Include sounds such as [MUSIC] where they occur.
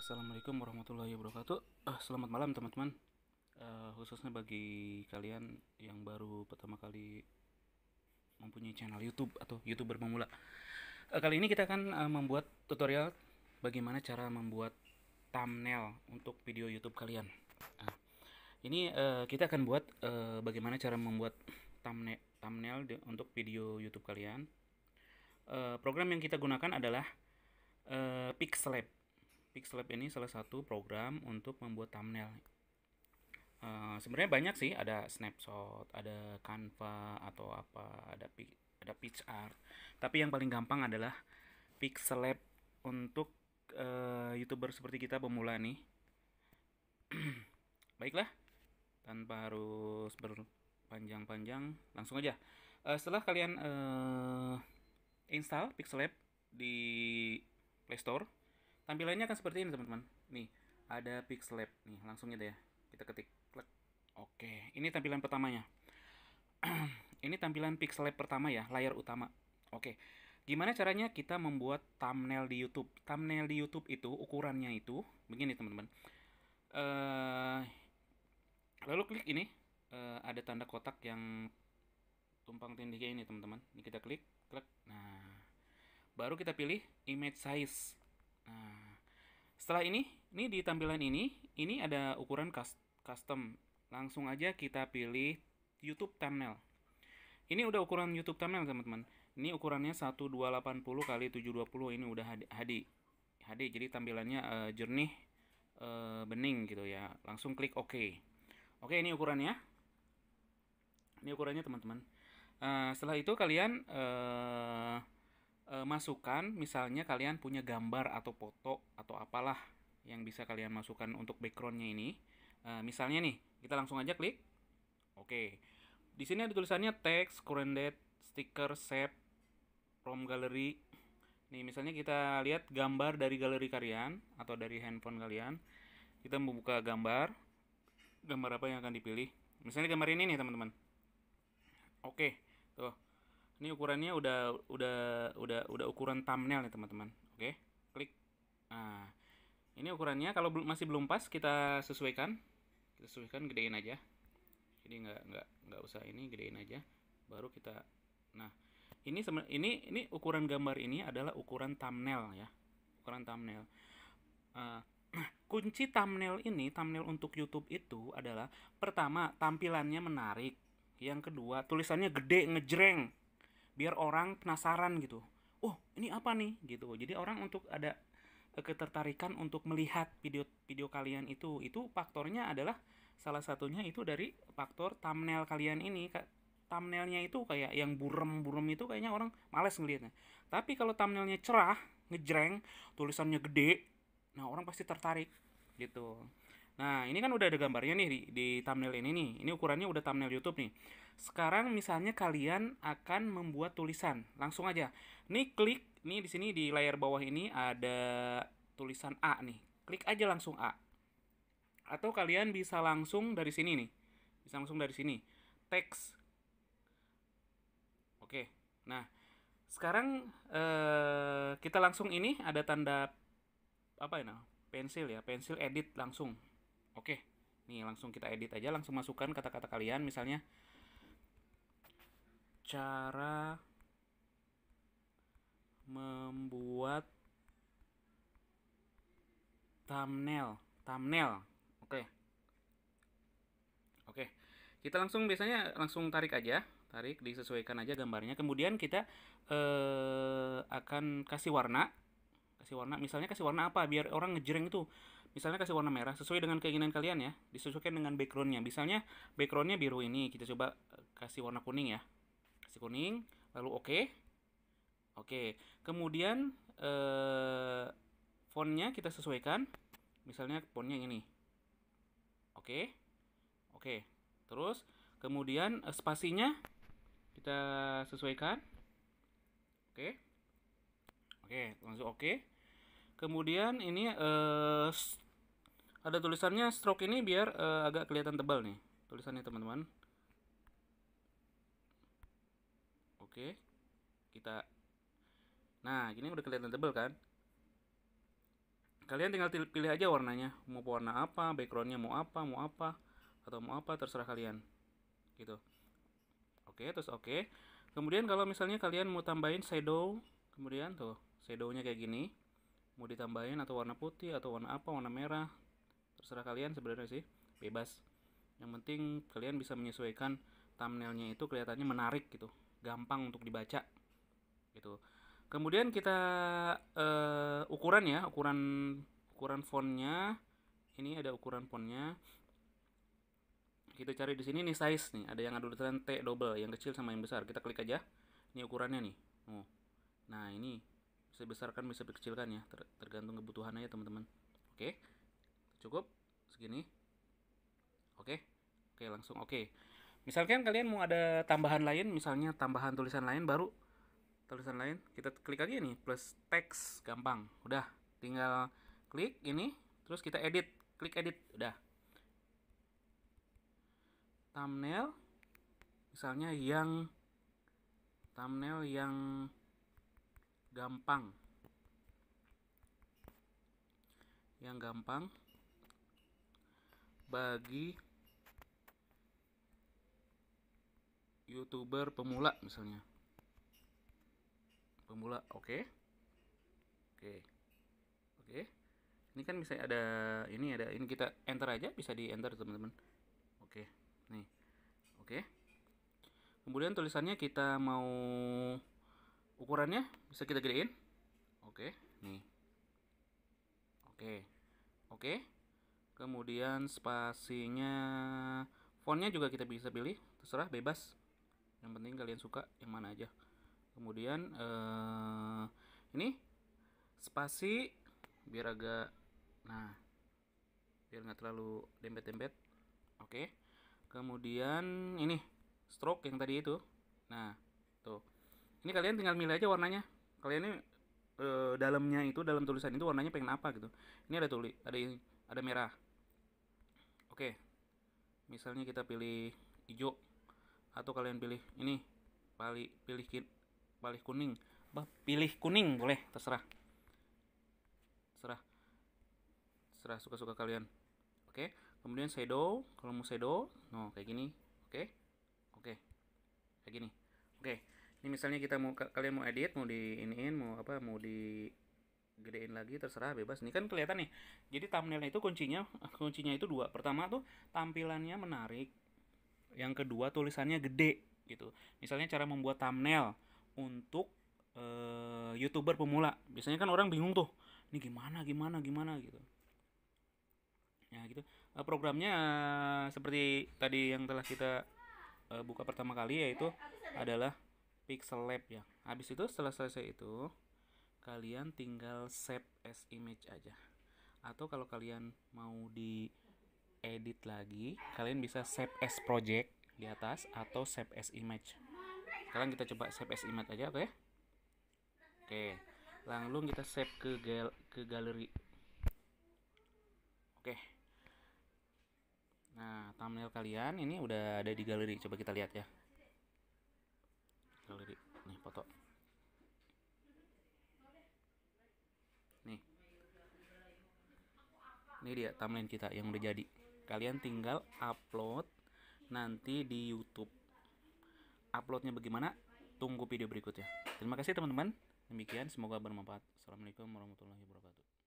Assalamualaikum warahmatullahi wabarakatuh. Uh, selamat malam teman-teman. Uh, khususnya bagi kalian yang baru pertama kali mempunyai channel YouTube atau youtuber pemula. Uh, kali ini kita akan uh, membuat tutorial bagaimana cara membuat thumbnail untuk video YouTube kalian. Uh, ini uh, kita akan buat uh, bagaimana cara membuat thumbnail thumbnail untuk video YouTube kalian. Uh, program yang kita gunakan adalah uh, Pixlab Pixlab ini salah satu program untuk membuat thumbnail. Uh, sebenarnya banyak sih ada snapshot, ada Canva atau apa, ada ada PixArt. Tapi yang paling gampang adalah Pixlab untuk uh, youtuber seperti kita pemula nih. [CLEARS THROAT] Baiklah, tanpa harus berpanjang-panjang, langsung aja. Uh, setelah kalian uh, install Pixlab di Playstore tampilannya akan seperti ini teman-teman nih ada pixlab nih langsung aja gitu ya kita ketik klik oke ini tampilan pertamanya [CLEARS THROAT] ini tampilan pixlab pertama ya layar utama oke gimana caranya kita membuat thumbnail di YouTube thumbnail di YouTube itu ukurannya itu begini teman-teman uh, lalu klik ini uh, ada tanda kotak yang tumpang tindih kayak ini teman-teman ini kita klik klik nah baru kita pilih image size nah setelah ini, ini di tampilan ini, ini ada ukuran custom. Langsung aja kita pilih YouTube thumbnail. Ini udah ukuran YouTube thumbnail, teman-teman. Ini ukurannya 1280 kali 720 ini udah HD. HD jadi tampilannya uh, jernih uh, bening gitu ya. Langsung klik OK. Oke, ini ukurannya. Ini ukurannya, teman-teman. Uh, setelah itu kalian uh, e, eh, masukkan misalnya kalian punya gambar atau foto atau apalah yang bisa kalian masukkan untuk backgroundnya ini. E, misalnya nih, kita langsung aja klik. Oke. Di sini ada tulisannya text, current date, sticker, shape, from gallery. Nih, misalnya kita lihat gambar dari galeri kalian atau dari handphone kalian. Kita membuka gambar. Gambar apa yang akan dipilih? Misalnya gambar ini nih, teman-teman. Oke, tuh. Ini ukurannya udah udah udah udah ukuran thumbnail nih teman-teman. Oke, klik. Nah, ini ukurannya kalau masih belum pas kita sesuaikan. Kita sesuaikan gedein aja. Jadi nggak nggak nggak usah ini gedein aja. Baru kita. Nah, ini ini ini ukuran gambar ini adalah ukuran thumbnail ya. Ukuran thumbnail. Uh, [CLEARS THROAT] kunci thumbnail ini, thumbnail untuk YouTube itu adalah pertama tampilannya menarik, yang kedua tulisannya gede ngejreng, biar orang penasaran gitu oh ini apa nih gitu jadi orang untuk ada eh, ketertarikan untuk melihat video-video kalian itu itu faktornya adalah salah satunya itu dari faktor thumbnail kalian ini thumbnailnya itu kayak yang burem-burem itu kayaknya orang males ngelihatnya tapi kalau thumbnailnya cerah ngejreng tulisannya gede nah orang pasti tertarik gitu Nah, ini kan udah ada gambarnya nih di, di thumbnail ini nih. Ini ukurannya udah thumbnail YouTube nih. Sekarang misalnya kalian akan membuat tulisan. Langsung aja. Nih klik, nih di sini di layar bawah ini ada tulisan A nih. Klik aja langsung A. Atau kalian bisa langsung dari sini nih. Bisa langsung dari sini. Teks. Oke. Nah, sekarang eh, kita langsung ini ada tanda apa ya? Nah, pensil ya, pensil edit langsung. Oke, nih langsung kita edit aja, langsung masukkan kata-kata kalian, misalnya cara membuat thumbnail, thumbnail. Oke. Oke. Kita langsung biasanya langsung tarik aja, tarik disesuaikan aja gambarnya. Kemudian kita eh, akan kasih warna. Kasih warna, misalnya kasih warna apa biar orang ngejreng itu misalnya kasih warna merah sesuai dengan keinginan kalian ya disesuaikan dengan backgroundnya misalnya backgroundnya biru ini kita coba eh, kasih warna kuning ya kasih kuning lalu oke okay. oke okay. kemudian eh, fontnya kita sesuaikan misalnya fontnya ini oke okay. oke okay. terus kemudian eh, spasinya kita sesuaikan oke okay. oke okay, langsung oke okay kemudian ini uh, ada tulisannya stroke ini biar uh, agak kelihatan tebal nih tulisannya teman-teman oke kita nah gini udah kelihatan tebal kan kalian tinggal pilih aja warnanya mau warna apa backgroundnya mau apa mau apa atau mau apa terserah kalian gitu oke terus oke kemudian kalau misalnya kalian mau tambahin shadow kemudian tuh shadownya kayak gini mau ditambahin atau warna putih atau warna apa warna merah terserah kalian sebenarnya sih bebas yang penting kalian bisa menyesuaikan thumbnailnya itu kelihatannya menarik gitu gampang untuk dibaca gitu kemudian kita uh, ukuran ya ukuran ukuran fontnya ini ada ukuran fontnya kita cari di sini nih size nih ada yang ada tulisan T double yang kecil sama yang besar kita klik aja ini ukurannya nih oh. nah ini bisa besarkan bisa dikecilkan ya ter tergantung kebutuhannya ya teman-teman oke cukup segini oke oke langsung oke misalkan kalian mau ada tambahan lain misalnya tambahan tulisan lain baru tulisan lain kita klik aja nih plus teks gampang udah tinggal klik ini terus kita edit klik edit udah thumbnail misalnya yang thumbnail yang gampang yang gampang bagi youtuber pemula misalnya pemula oke okay. oke okay. oke okay. ini kan bisa ada ini ada ini kita enter aja bisa di enter teman-teman oke nih oke kemudian tulisannya kita mau ukurannya bisa kita gedein oke nih oke oke kemudian spasinya fontnya juga kita bisa pilih terserah bebas yang penting kalian suka yang mana aja kemudian eh, ini spasi biar agak nah biar nggak terlalu dempet-dempet oke kemudian ini stroke yang tadi itu nah tuh ini kalian tinggal milih aja warnanya kalian ini e, dalamnya itu dalam tulisan itu warnanya pengen apa gitu ini ada tulis ada ini ada merah oke misalnya kita pilih hijau atau kalian pilih ini pilih pilih pilih kuning bah pilih kuning boleh terserah terserah terserah suka-suka kalian oke kemudian shadow kalau mau shadow no oh, kayak gini oke oke kayak gini oke okay ini misalnya kita mau kalian mau edit mau di iniin mau apa mau di gedein lagi terserah bebas ini kan kelihatan nih jadi thumbnail itu kuncinya [LAUGHS] kuncinya itu dua pertama tuh tampilannya menarik yang kedua tulisannya gede gitu misalnya cara membuat thumbnail untuk eh, youtuber pemula biasanya kan orang bingung tuh ini gimana gimana gimana gitu ya gitu e, programnya seperti tadi yang telah kita eh, buka pertama kali yaitu adalah pixel lab ya habis itu setelah selesai itu kalian tinggal save as image aja atau kalau kalian mau di edit lagi kalian bisa save as project di atas atau save as image sekarang kita coba save as image aja oke okay? oke okay. lalu kita save ke gal ke galeri oke okay. nah thumbnail kalian ini udah ada di galeri coba kita lihat ya ini dia thumbnail kita yang udah jadi kalian tinggal upload nanti di YouTube uploadnya bagaimana tunggu video berikutnya terima kasih teman-teman demikian semoga bermanfaat assalamualaikum warahmatullahi wabarakatuh